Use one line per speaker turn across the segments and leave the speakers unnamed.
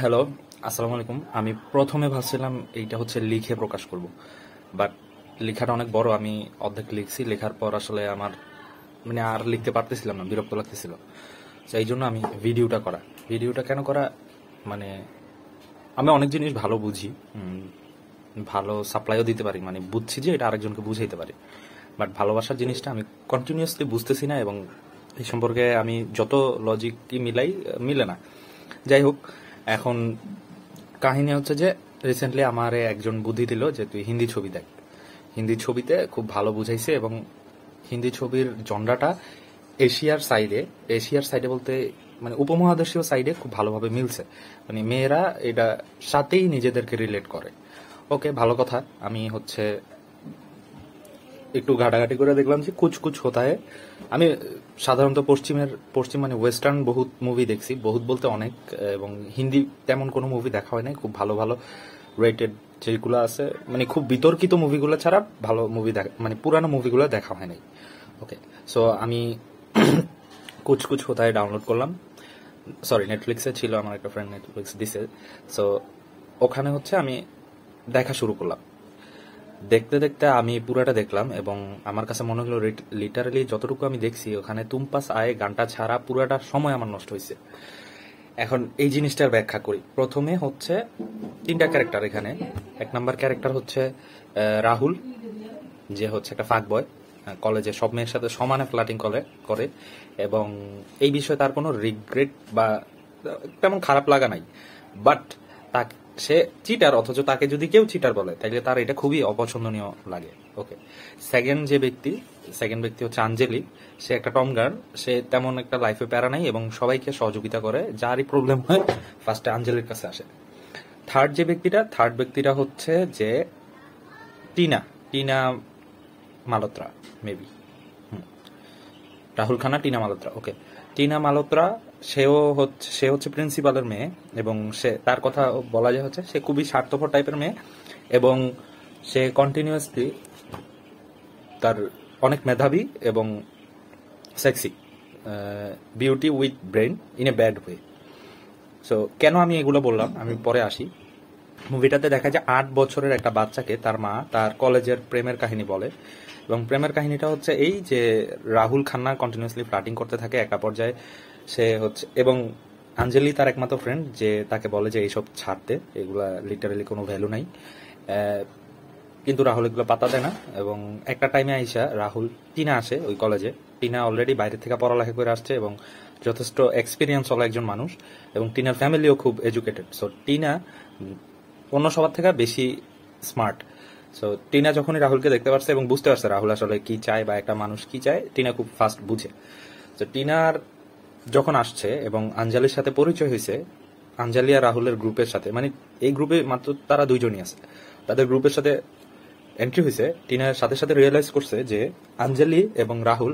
hello আসসালামু আলাইকুম আমি প্রথমে ভাবছিলাম এইটা হচ্ছে লিখে প্রকাশ করব বাট লেখাটা অনেক বড় আমি অর্ধেক লিখছি লেখার পর আসলে আমার মানে আর লিখতে পারতেছিলাম না বিরক্ত লাগতেছিল তো এই জন্য আমি ভিডিওটা করা ভিডিওটা কেন করা মানে আমি অনেক জিনিস ভালো বুঝি ভালো সাপ্লাইও দিতে পারি মানে বুঝছি যে এটা আরেকজনকে বুঝাইতে পারি বাট ভালোবাসার জিনিসটা আমি কন্টিনিউয়াসলি বুঝতেছি না এবং এই সম্পর্কে আমি যত লজিকই মিলাই মিলে না যাই হোক এখন কাহিনী হচ্ছে যে রিসেন্টলি আমার একজন বুদ্ধি দিল যে তুই হিন্দি ছবি দেখ হিন্দি ছবিতে খুব ভালো বুঝাইছে এবং হিন্দি ছবির জন্ডাটা এশিয়ার সাইডে এশিয়ার সাইডে বলতে মানে উপমহাদেশীয় সাইডে খুব ভালোভাবে মিলছে মানে মেয়েরা এটা সাথেই নিজেদেরকে রিলেট করে ওকে ভালো কথা আমি হচ্ছে একটু ঘাটাঘাটি করে দেখলাম যে কুচ কুচ হতা আমি সাধারণত পশ্চিমের পশ্চিম মানে ওয়েস্টার্ন বহুত মুভি দেখছি বহুত বলতে অনেক এবং হিন্দি তেমন কোনো মুভি দেখা হয় নাই খুব ভালো ভালো রেটেড যেগুলো আছে মানে খুব বিতর্কিত মুভিগুলো ছাড়া ভালো মুভি দেখা মানে পুরানো মুভিগুলো দেখা হয় নাই ওকে সো আমি কুচ কুচ হোতায় ডাউনলোড করলাম সরি নেটফ্লিক্সে ছিল আমার একটা ফ্রেন্ড নেটফ্লিক্স দিছে সো ওখানে হচ্ছে আমি দেখা শুরু করলাম দেখতে দেখতে আমি পুরাটা দেখলাম এবং আমার কাছে মনে হলো লিটারালি যতটুকু আমি দেখছি ওখানে তুমপাস আয় গানটা ছাড়া পুরাটা সময় আমার নষ্ট হয়েছে এখন এই জিনিসটার ব্যাখ্যা করি প্রথমে হচ্ছে তিনটা ক্যারেক্টার এখানে এক নাম্বার ক্যারেক্টার হচ্ছে রাহুল যে হচ্ছে একটা ফাঁক বয় কলেজে সব মেয়ের সাথে সমানে ফ্লাটিং করে করে এবং এই বিষয়ে তার কোনো রিগ্রেট বা তেমন খারাপ লাগা নাই বাট সে চিটার অথচ তাকে যদি কেউ চিটার বলে তাহলে তার এটা খুবই অপছন্দনীয় লাগে ওকে সেকেন্ড যে ব্যক্তি সেকেন্ড ব্যক্তি হচ্ছে আঞ্জেলি সে একটা টম গার্ল সে তেমন একটা লাইফে প্যারা নাই এবং সবাইকে সহযোগিতা করে যারই প্রবলেম হয় ফার্স্টে আঞ্জেলির কাছে আসে থার্ড যে ব্যক্তিটা থার্ড ব্যক্তিটা হচ্ছে যে টিনা টিনা মালত্রা মেবি রাহুল খানা টিনা মালত্রা ওকে টিনা মালত্রা সেও হচ্ছে সে হচ্ছে প্রিন্সিপালের মেয়ে এবং সে তার কথা বলা যায় হচ্ছে সে খুবই স্বার্থপর টাইপের মেয়ে এবং সে কন্টিনিউয়াসলি তার অনেক মেধাবী এবং sexy beauty with brain in a bad way so কেন আমি এগুলো বললাম আমি পরে আসি মুভিটাতে দেখা যায় আট বছরের একটা বাচ্চাকে তার মা তার কলেজের প্রেমের কাহিনী বলে এবং প্রেমের কাহিনীটা হচ্ছে এই যে রাহুল খান্না কন্টিনিউসলি ফ্লাটিং করতে থাকে একা পর্যায়ে সে হচ্ছে এবং আঞ্জলি তার একমাত্র ফ্রেন্ড যে তাকে বলে যে এইসব ছাড়তে এগুলা লিটারালি কোনো ভ্যালু নাই কিন্তু রাহুল এগুলো পাতা দেয় না এবং একটা টাইমে আইসা রাহুল টিনা আসে ওই কলেজে টিনা অলরেডি বাইরে থেকে পড়ালেখা করে আসছে এবং যথেষ্ট এক্সপিরিয়েন্স হলো একজন মানুষ এবং টিনার ফ্যামিলিও খুব এডুকেটেড সো টিনা অন্য সবার থেকে বেশি স্মার্ট সো টিনা যখনই রাহুলকে দেখতে পারছে এবং বুঝতে পারছে রাহুল আসলে কি চায় বা একটা মানুষ কি চায় টিনা খুব ফাস্ট বুঝে তো টিনার যখন আসছে এবং আঞ্জালির সাথে পরিচয় হয়েছে আঞ্জালি আর রাহুলের গ্রুপের সাথে মানে এই গ্রুপে মাত্র তারা দুইজনই আছে তাদের গ্রুপের সাথে এন্ট্রি হয়েছে টিনার সাথে সাথে রিয়েলাইজ করছে যে আঞ্জালি এবং রাহুল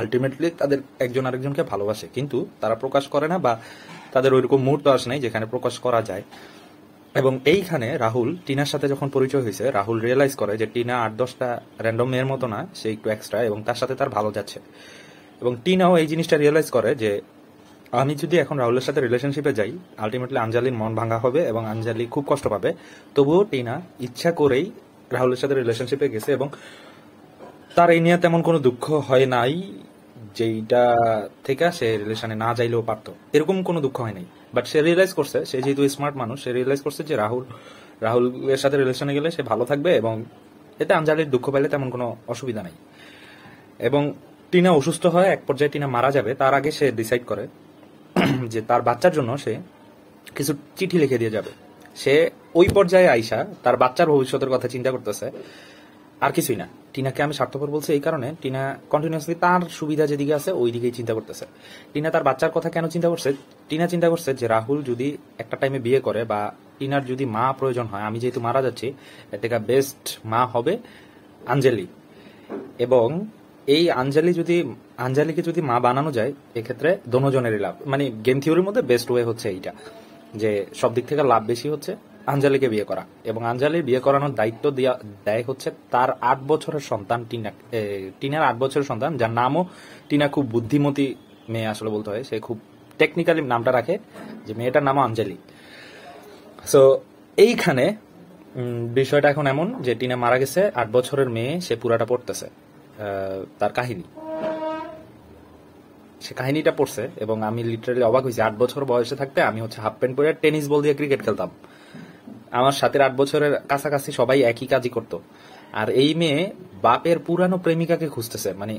আলটিমেটলি তাদের একজন আরেকজনকে ভালোবাসে কিন্তু তারা প্রকাশ করে না বা তাদের ওইরকম মুহূর্ত আসে নাই যেখানে প্রকাশ করা যায় এবং এইখানে রাহুল টিনার সাথে যখন পরিচয় হয়েছে রাহুল রিয়েলাইজ করে যে টিনা আট দশটা র্যান্ডম মেয়ের মতো না সে একটু এক্সট্রা এবং তার সাথে তার ভালো যাচ্ছে এবং টিনাও এই জিনিসটা রিয়েলাইজ করে যে আমি যদি এখন রাহুলের সাথে রিলেশনশিপে যাই আলটিমেটলি আঞ্জালির মন ভাঙা হবে এবং আঞ্জালি খুব কষ্ট পাবে তবুও টিনা ইচ্ছা করেই রাহুলের সাথে রিলেশনশিপে গেছে এবং তার এই নিয়ে তেমন কোনো দুঃখ হয় নাই যেইটা থেকে সে রিলেশনে না যাইলেও পারতো এরকম কোনো দুঃখ হয় নাই বাট সে রিয়েলাইজ করছে সে যেহেতু স্মার্ট মানুষ সে রিয়েলাইজ করছে যে রাহুল রাহুলের সাথে রিলেশনে গেলে সে ভালো থাকবে এবং এতে আঞ্জালির দুঃখ পাইলে তেমন কোনো অসুবিধা নাই এবং টিনা অসুস্থ হয় এক পর্যায়ে টিনা মারা যাবে তার আগে সে ডিসাইড করে যে তার বাচ্চার জন্য সে কিছু চিঠি লিখে দিয়ে যাবে সে ওই পর্যায়ে আইসা তার বাচ্চার ভবিষ্যতের কথা চিন্তা করতেছে আর কিছুই না টিনাকে আমি স্বার্থপর বলছি এই কারণে টিনা কন্টিনিউসলি তার সুবিধা যেদিকে আছে ওই দিকেই চিন্তা করতেছে টিনা তার বাচ্চার কথা কেন চিন্তা করছে টিনা চিন্তা করছে যে রাহুল যদি একটা টাইমে বিয়ে করে বা টিনার যদি মা প্রয়োজন হয় আমি যেহেতু মারা যাচ্ছি এর বেস্ট মা হবে আঞ্জলি এবং এই আঞ্জালি যদি আঞ্জালিকে যদি মা বানানো যায় এক্ষেত্রে দোনোজনেরই লাভ মানে গেম থিওরির মধ্যে বেস্ট ওয়ে হচ্ছে এইটা যে সব দিক থেকে লাভ বেশি হচ্ছে আঞ্জালিকে বিয়ে করা এবং আঞ্জালি বিয়ে করানোর দায়িত্ব দেয় হচ্ছে তার আট বছরের সন্তান টিনা টিনার আট বছরের সন্তান যার নামও টিনা খুব বুদ্ধিমতী মেয়ে আসলে বলতে হয় সে খুব টেকনিক্যালি নামটা রাখে যে মেয়েটার নামও আঞ্জালি সো এইখানে বিষয়টা এখন এমন যে টিনা মারা গেছে আট বছরের মেয়ে সে পুরাটা পড়তেছে তার কাহিনী সে কাহিনীটা পড়ছে এবং আমি লিটারালি অবাক হয়েছি আট বছর বয়সে থাকতে আমি হচ্ছে হাফ প্যান্ট পরে টেনিস বল দিয়ে ক্রিকেট খেলতাম আমার সাথের আট বছরের কাছাকাছি সবাই একই কাজই করত আর এই মেয়ে বাপের পুরানো প্রেমিকাকে খুঁজতেছে মানে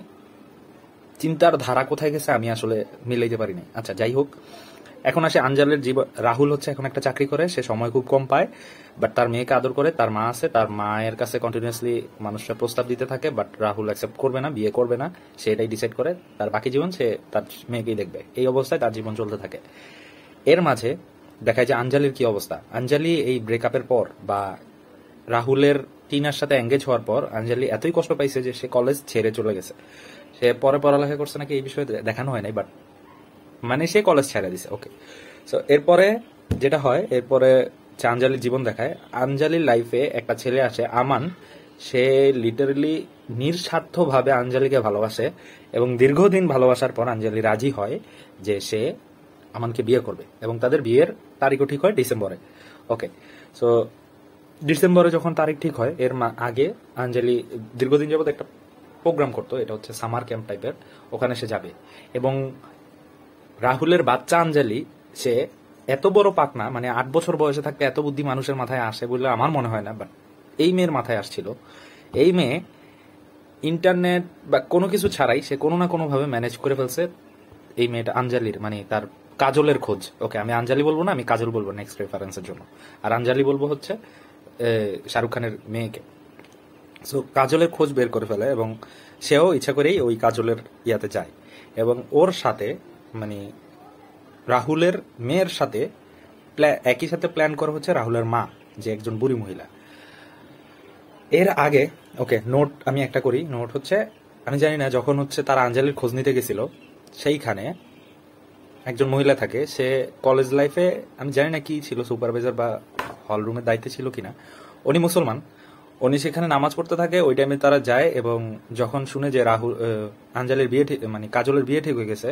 চিন্তার ধারা কোথায় গেছে আমি আসলে মিলাইতে পারিনি আচ্ছা যাই হোক এখন আসে আঞ্জালের জীবন রাহুল হচ্ছে এখন একটা চাকরি করে সে সময় খুব কম পায় বাট তার মেয়েকে আদর করে তার মা আছে তার মায়ের কাছে কন্টিনিউয়াসলি মানুষরা প্রস্তাব দিতে থাকে বাট রাহুল অ্যাকসেপ্ট করবে না বিয়ে করবে না সে এটাই ডিসাইড করে তার বাকি জীবন সে তার মেয়েকেই দেখবে এই অবস্থায় তার জীবন চলতে থাকে এর মাঝে দেখা যায় আঞ্জালির কি অবস্থা আঞ্জালি এই ব্রেকআপের পর বা রাহুলের টিনার সাথে এঙ্গেজ হওয়ার পর আঞ্জালি এতই কষ্ট পাইছে যে সে কলেজ ছেড়ে চলে গেছে সে পরে পড়ালেখা করছে নাকি এই বিষয়ে দেখানো হয় নাই বাট মানে সে কলেজ ছেড়ে দিছে ওকে সো এরপরে যেটা হয় এরপরে হচ্ছে আঞ্জালির জীবন দেখায় আঞ্জালির লাইফে একটা ছেলে আসে আমান সে লিটারেলি নিঃস্বার্থভাবে আঞ্জালিকে ভালোবাসে এবং দীর্ঘদিন ভালোবাসার পর আঞ্জালি রাজি হয় যে সে আমানকে বিয়ে করবে এবং তাদের বিয়ের তারিখও ঠিক হয় ডিসেম্বরে ওকে সো ডিসেম্বরে যখন তারিখ ঠিক হয় এর আগে আঞ্জলি দীর্ঘদিন যাবৎ একটা প্রোগ্রাম করতো এটা হচ্ছে সামার ক্যাম্প টাইপের ওখানে সে যাবে এবং রাহুলের বাচ্চা আঞ্জলি সে এত বড় পাকনা মানে আট বছর বয়সে থাকতে এত বুদ্ধি মানুষের মাথায় আসে বলে আমার মনে হয় না বাট এই মেয়ের মাথায় আসছিল এই মেয়ে ইন্টারনেট বা কোনো কিছু ছাড়াই সে কোনো না কোনোভাবে ম্যানেজ করে ফেলছে এই মেয়েটা আঞ্জালির মানে তার কাজলের খোঁজ ওকে আমি আঞ্জালি বলবো না আমি কাজল বলবো নেক্সট রেফারেন্সের জন্য আর আঞ্জালি বলবো হচ্ছে শাহরুখ খানের মেয়েকে সো কাজলের খোঁজ বের করে ফেলে এবং সেও ইচ্ছা করেই ওই কাজলের ইয়াতে যায় এবং ওর সাথে মানে রাহুলের মেয়ের সাথে একই সাথে প্ল্যান করা হচ্ছে রাহুলের মা যে একজন বুড়ি মহিলা এর আগে ওকে নোট আমি একটা করি নোট হচ্ছে আমি জানি না যখন হচ্ছে তারা আঞ্জালির খোঁজ নিতে গেছিল সেইখানে একজন মহিলা থাকে সে কলেজ লাইফে আমি জানি না কি ছিল সুপারভাইজার বা হল রুমের দায়িত্বে ছিল কিনা উনি মুসলমান উনি সেখানে নামাজ পড়তে থাকে ওই টাইমে তারা যায় এবং যখন শুনে যে রাহুল আঞ্জালের বিয়ে মানে কাজলের বিয়ে ঠিক হয়ে গেছে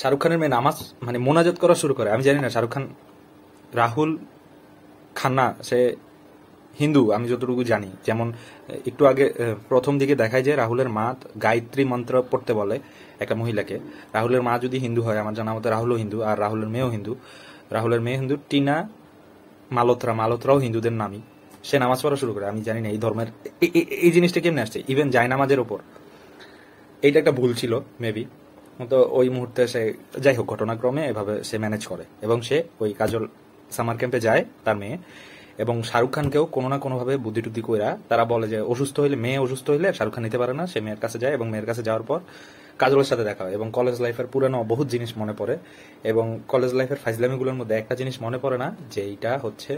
শাহরুখ খানের মেয়ে নামাজ মানে মোনাজাত করা শুরু করে আমি জানি না শাহরুখ খান রাহুল খান্না সে হিন্দু আমি যতটুকু জানি যেমন একটু আগে প্রথম দিকে দেখায় যে রাহুলের মা গায়ত্রী মন্ত্র পড়তে বলে একটা মহিলাকে রাহুলের মা যদি হিন্দু হয় আমার জানা মতো রাহুলও হিন্দু আর রাহুলের মেয়েও হিন্দু রাহুলের মেয়ে হিন্দু টিনা মালত্রা মালত্রাও হিন্দুদের নামই সে নামাজ পড়া শুরু করে আমি জানি না এই ধর্মের এই জিনিসটা কেমনে আসছে ইভেন জায়নামাজের ওপর এইটা একটা ভুল ছিল মেবি তো ওই মুহূর্তে সে যাই হোক ঘটনাক্রমে এভাবে সে ম্যানেজ করে এবং সে ওই কাজল সামার ক্যাম্পে যায় তার মেয়ে এবং শাহরুখ খানকেও কোনো না কোনোভাবে বুদ্ধি টুদ্ধি কইরা তারা বলে যে অসুস্থ হইলে মেয়ে অসুস্থ হইলে শাহরুখ খান নিতে পারে না সে মেয়ের কাছে যায় এবং মেয়ের কাছে যাওয়ার পর কাজলের সাথে দেখা হয় এবং কলেজ লাইফের পুরানো বহুত জিনিস মনে পড়ে এবং কলেজ লাইফের ফাইজলামিগুলোর মধ্যে একটা জিনিস মনে পড়ে না যে এইটা হচ্ছে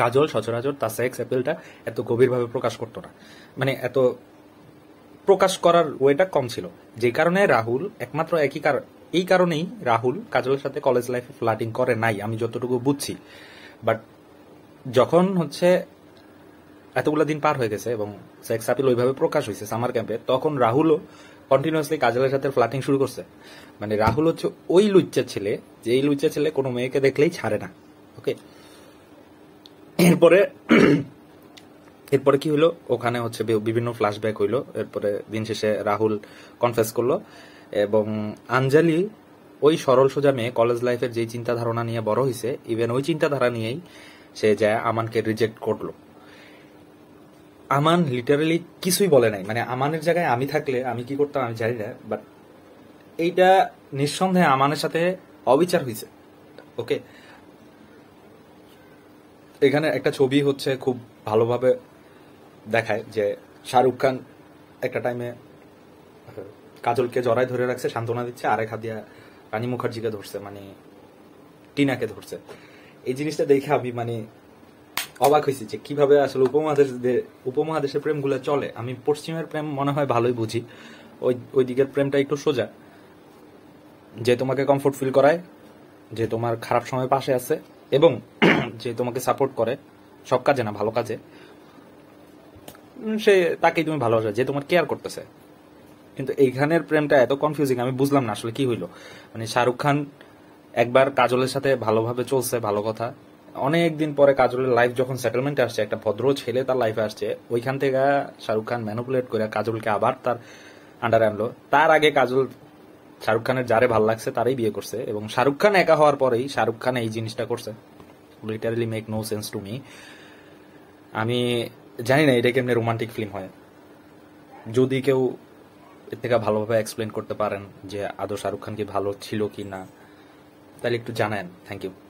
কাজল সচরাচর তার সেক্স অ্যাপিলটা এত গভীরভাবে প্রকাশ করতো না মানে এত প্রকাশ করার ওয়েটা কম ছিল যে কারণে রাহুল একমাত্র একই কারণ এই কারণেই রাহুল কাজলের সাথে কলেজ লাইফে ফ্লাটিং করে নাই আমি যতটুকু বুঝছি বাট যখন হচ্ছে এতগুলো দিন পার হয়ে গেছে এবং সেক্স আপিল ওইভাবে প্রকাশ হয়েছে সামার ক্যাম্পে তখন রাহুলও কন্টিনিউসলি কাজলের সাথে ফ্লাটিং শুরু করছে মানে রাহুল হচ্ছে ওই লুচ্চা ছেলে যে এই লুচ্চা ছেলে কোনো মেয়েকে দেখলেই ছাড়ে না ওকে এরপরে এরপরে কি হলো ওখানে হচ্ছে বিভিন্ন ফ্ল্যাশব্যাক হইলো এরপরে দিন শেষে রাহুল কনফেস করলো এবং আঞ্জালি ওই সরল সোজা মেয়ে কলেজ লাইফের যে চিন্তাধারণা নিয়ে বড় হয়েছে ইভেন ওই চিন্তাধারা নিয়েই সে যায় আমানকে রিজেক্ট করলো আমান লিটারালি কিছুই বলে নাই মানে আমানের জায়গায় আমি থাকলে আমি কি করতাম আমি জানি না বাট এইটা নিঃসন্দেহে আমানের সাথে অবিচার হয়েছে ওকে এখানে একটা ছবি হচ্ছে খুব ভালোভাবে দেখায় যে শাহরুখ খান একটা টাইমে কাজলকে জড়ায় ধরে রাখছে সান্ত্বনা দিচ্ছে আরেক হাত দিয়া রানী মুখার্জিকে ধরছে মানে টিনাকে ধরছে এই জিনিসটা দেখে আমি মানে অবাক হয়েছি যে কিভাবে আসলে উপমহাদেশ উপমহাদেশের প্রেমগুলো চলে আমি পশ্চিমের প্রেম মনে হয় ভালোই বুঝি ওই ওই দিকের প্রেমটা একটু সোজা যে তোমাকে কমফোর্ট ফিল করায় যে তোমার খারাপ সময় পাশে আছে এবং যে তোমাকে সাপোর্ট করে সব কাজে না ভালো কাজে সে তাকেই তুমি ভালোবাসো যে তোমার কেয়ার করতেছে কিন্তু এইখানের প্রেমটা এত কনফিউজিং আমি বুঝলাম না আসলে কি হইলো মানে শাহরুখ খান একবার কাজলের সাথে ভালোভাবে চলছে ভালো কথা অনেক দিন পরে কাজলের লাইফ যখন সেটেলমেন্টে আসছে একটা ভদ্র ছেলে তার লাইফে আসছে ওইখান থেকে শাহরুখ খান ম্যানুপুলেট করে কাজলকে আবার তার আন্ডারে আনলো তার আগে কাজল শাহরুখ খানের যারে ভাল লাগছে তারই বিয়ে করছে এবং শাহরুখ খান একা হওয়ার পরেই শাহরুখ খান এই জিনিসটা করছে literally make no sense to me আমি জানি না এটা কেমনি রোমান্টিক ফিল্ম হয় যদি কেউ এর থেকে ভালোভাবে এক্সপ্লেন করতে পারেন যে আদর শাহরুখ খান কি ভালো ছিল কি না তাহলে একটু জানান থ্যাংক ইউ